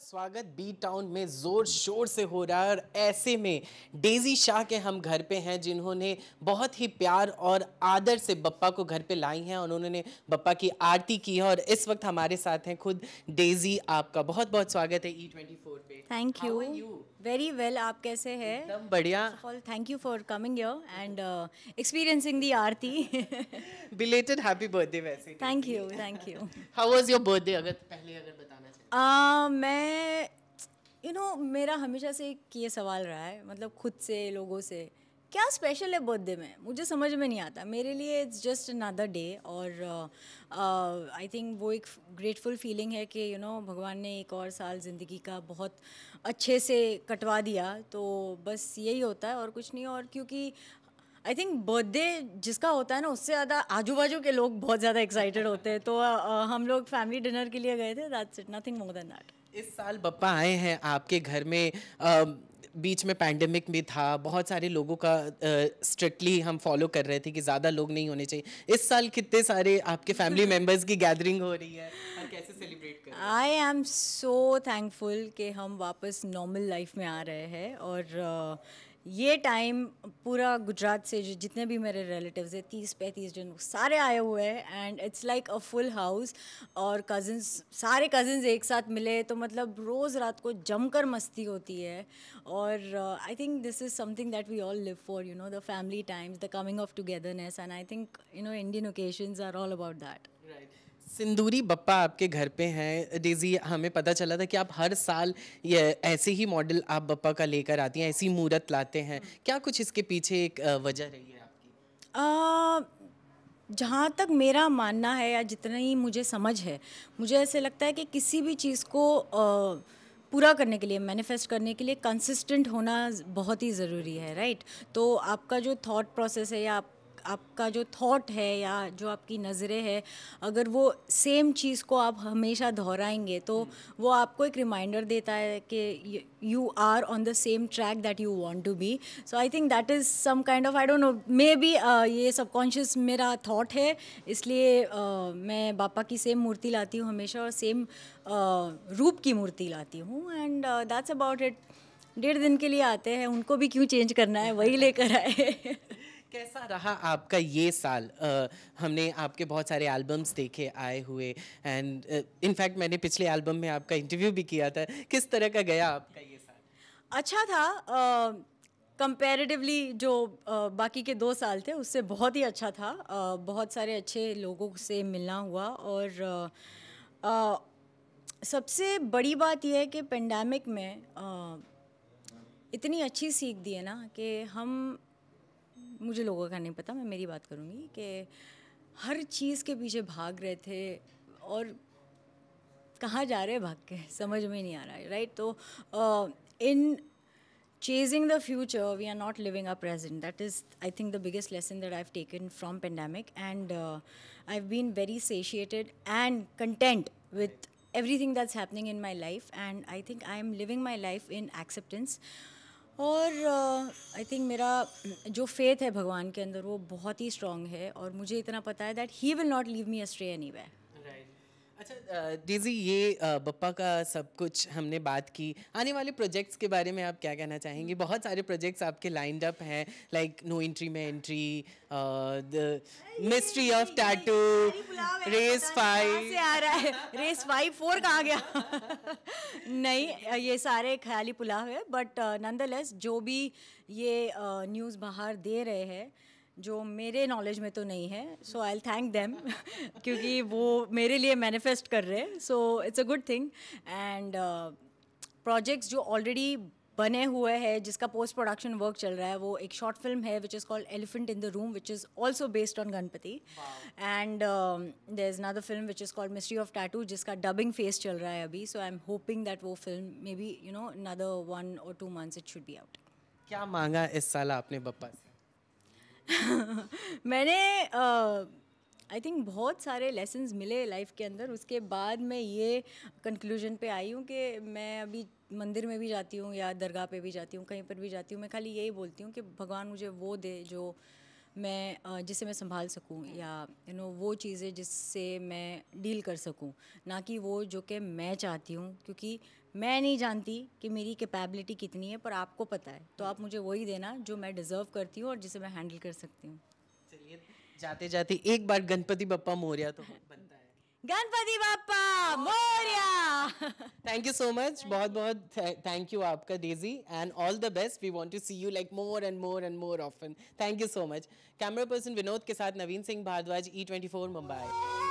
का स्वागत B town में ज़ोर शोर से हो रहा है और ऐसे में डेजी शाह के हम घर पे हैं जिन्होंने बहुत ही प्यार और आदर से बप्पा को घर पे लाई हैं और उन्होंने बप्पा की आरती की है और इस वक्त हमारे साथ हैं खुद डेजी आपका बहुत बहुत स्वागत है ई ट्वेंटी फोर पे थैंक यू वेरी वेल आप कैसे हैं बढ़िया thank you for coming your and experiencing the Aarti belated happy birthday वैसे thank you thank you how was your birthday अगर पहले अगर बताना चाहिए uh, मैं मैं यू you नो know, मेरा हमेशा से एक ये सवाल रहा है मतलब खुद से लोगों से क्या स्पेशल है बर्थडे में मुझे समझ में नहीं आता मेरे लिए इट्स जस्ट अनदर डे और आई uh, थिंक वो एक ग्रेटफुल फीलिंग है कि यू नो भगवान ने एक और साल ज़िंदगी का बहुत अच्छे से कटवा दिया तो बस यही होता है और कुछ नहीं और क्योंकि आई थिंक बर्थडे जिसका होता है ना उससे ज़्यादा आजू बाजू के लोग बहुत ज़्यादा एक्साइटेड होते हैं तो uh, हम लोग फैमिली डिनर के लिए गए थे that's it nothing more than that इस साल पप्पा आए हैं आपके घर में आ, बीच में पैंडमिक भी था बहुत सारे लोगों का स्ट्रिक्टली हम फॉलो कर रहे थे कि ज़्यादा लोग नहीं होने चाहिए इस साल कितने सारे आपके फैमिली मेम्बर्स की गैदरिंग हो रही है और कैसे सेलिब्रेट कर आई एम सो थैंकफुल कि हम वापस नॉर्मल लाइफ में आ रहे हैं और uh, ये टाइम पूरा गुजरात से जितने भी मेरे रिलेटिव्स हैं तीस पैंतीस जन सारे आए हुए हैं and it's like a full house और कज़न्स सारे कज़न्स एक साथ मिले तो मतलब रोज़ रात को जमकर मस्ती होती है और I think this is something that we all live for you know the family times the coming of togetherness and I think you know Indian occasions are all about that right सिंदूरी बप्पा आपके घर पे हैं Daisy हमें पता चला था कि आप हर साल ये ऐसे ही मॉडल आप बप्पा का लेकर आती हैं ऐसी मूर्त लाते हैं क्या कुछ इसके पीछे एक वजह रही है आपकी जहाँ तक मेरा मानना है या जितना ही मुझे समझ है मुझे ऐसे लगता है कि किसी भी चीज़ को आ, पूरा करने के लिए मैनिफेस्ट करने के लिए कंसिस्टेंट होना बहुत ही ज़रूरी है राइट तो आपका जो थॉट प्रोसेस है या आप आपका जो थॉट है या जो आपकी नज़रें है अगर वो सेम चीज़ को आप हमेशा दोहराएंगे तो वो आपको एक रिमाइंडर देता है कि you are on the same track that you want to be so I think that is some kind of I don't know may be ये सबकॉन्शियस मेरा थॉट है इसलिए uh, मैं बापा की सेम मूर्ति लाती हूँ हमेशा और सेम uh, रूप की मूर्ति लाती हूँ एंड दैट्स अबाउट इट डेढ़ दिन के लिए आते हैं उनको भी क्यों चेंज करना है वही लेकर आए कैसा रहा आपका ये साल uh, हमने आपके बहुत सारे एल्बम्स देखे आए हुए एंड इनफैक्ट uh, मैंने पिछले एल्बम में आपका इंटरव्यू भी किया था किस तरह का गया आपका ये साल अच्छा था कंपेरेटिवली uh, जो uh, बाकी के दो साल थे उससे बहुत ही अच्छा था uh, बहुत सारे अच्छे लोगों से मिलना हुआ और सबसे बड़ी बात यह है कि पेंडेमिक में इतनी अच्छी सीख दी है ना कि हम मुझे लोगों का नहीं पता मैं मेरी बात करूँगी कि हर चीज़ के पीछे भाग रहे थे और कहाँ जा रहे भाग के समझ में नहीं आ रहा है राइट तो in chasing the future we are not living a present that is I think the biggest lesson that I have taken from pandemic and I have been very satiated and content with everything that's happening in my life and I think I am living my life in acceptance और I think मेरा जो faith है भगवान के अंदर वो बहुत ही strong है और मुझे इतना पता है that he will not leave me astray any अच्छा डेजी ये बप्पा का सब कुछ हमने बात की आने वाले प्रोजेक्ट्स के बारे में आप क्या कहना चाहेंगे बहुत सारे प्रोजेक्ट्स आपके लाइंड अप हैं लाइक नो एंट्री में entry the mystery of tattoo race five आ रहा है रेस फाइव फोर कहाँ गया नहीं ये सारे ख्याली पुलाव है बट नंदलेस जो भी ये न्यूज़ बाहर दे रहे हैं जो मेरे नॉलेज में तो नहीं है so I'll thank them क्योंकि वो मेरे लिए मैनिफेस्ट कर रहे हैं so it's a good thing and projects जो ऑलरेडी बने हुए हैं जिसका पोस्ट प्रोडक्शन वर्क चल रहा है वो एक शॉर्ट फिल्म है which is called elephant in the room which is also based on Ganpati and there is the film which is called mystery of tattoo जिसका डबिंग फेस चल रहा है अभी so I am hoping that वो film may be you know another one और two months it should be out क्या मांगा इस साल आपने बप्पा से मैंने आई थिंक बहुत सारे लेसन्स मिले लाइफ के अंदर उसके बाद मैं ये कंक्लूजन पे आई हूँ कि मैं अभी मंदिर में भी जाती हूँ या दरगाह पे भी जाती हूँ कहीं पर भी जाती हूँ मैं खाली यही बोलती हूँ कि भगवान मुझे वो दे जो मैं जिसे मैं संभाल सकूं या यू नो वो चीज़ें जिससे मैं डील कर सकूं ना कि वो जो कि मैं चाहती हूं क्योंकि मैं नहीं जानती कि मेरी कैपेबिलिटी कितनी है पर आपको पता है तो आप मुझे वही देना जो मैं डिज़र्व करती हूँ और जिसे मैं हैंडल कर सकती हूँ चलिए जाते जाते एक बार गणपति बप्पा मोरिया तो बनता है Ganpati Bappa Morya thank you so much बहुत बहुत थैंक यू आपका Daisy and all the best we want to see you like more and more and more often thank you so much camera person Vinod के साथ Naveen Singh Bhardwaj E twenty four Mumbai